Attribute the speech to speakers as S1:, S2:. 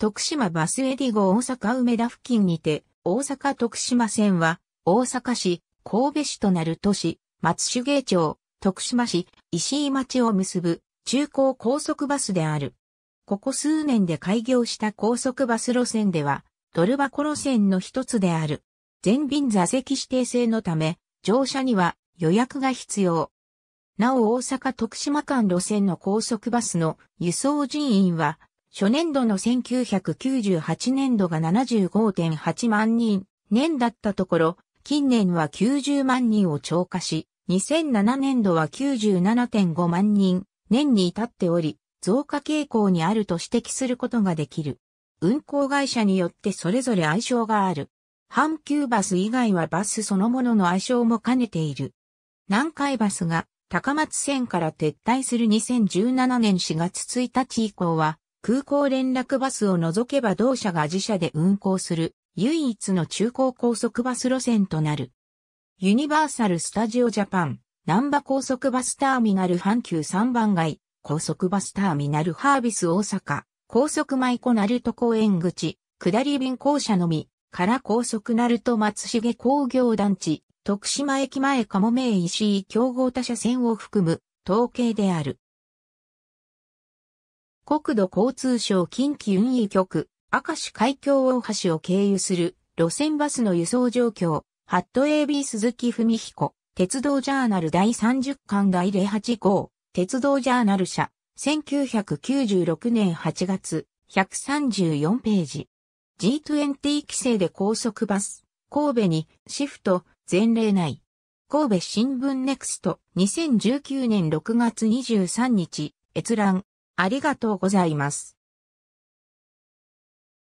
S1: 徳島バスエディゴ大阪梅田付近にて、大阪徳島線は、大阪市、神戸市となる都市、松茂町、徳島市、石井町を結ぶ中高高速バスである。ここ数年で開業した高速バス路線では、ドル箱路線の一つである。全便座席指定制のため、乗車には予約が必要。なお大阪徳島間路線の高速バスの輸送人員は初年度の1998年度が75.8万人年だったところ、近年は90万人を超過し、2007年度は97.5万人年に至っており、増加傾向にあると指摘することができる。運行会社によってそれぞれ相性がある。阪急バス以外はバスそのものの相性も兼ねている。南海バスが高松線から撤退する2017年4月1日以降は、空港連絡バスを除けば同社が自社で運行する唯一の中高高速バス路線となる。ユニバーサル・スタジオ・ジャパン、南波高速バスターミナル阪急3番街、高速バスターミナルハービス大阪、高速舞子鳴門公園口、下り便校舎のみ、から高速鳴門松重工業団地、徳島駅前かもめ石井競合他社線を含む統計である。国土交通省近畿運輸局、明石海峡大橋を経由する路線バスの輸送状況、ハット AB 鈴木文彦、鉄道ジャーナル第30巻第08号、鉄道ジャーナル社、1996年8月、134ページ。G20 規制で高速バス、神戸にシフト、前例ない。神戸新聞ネクスト、2019年6月23日、閲覧。ありがとうございます。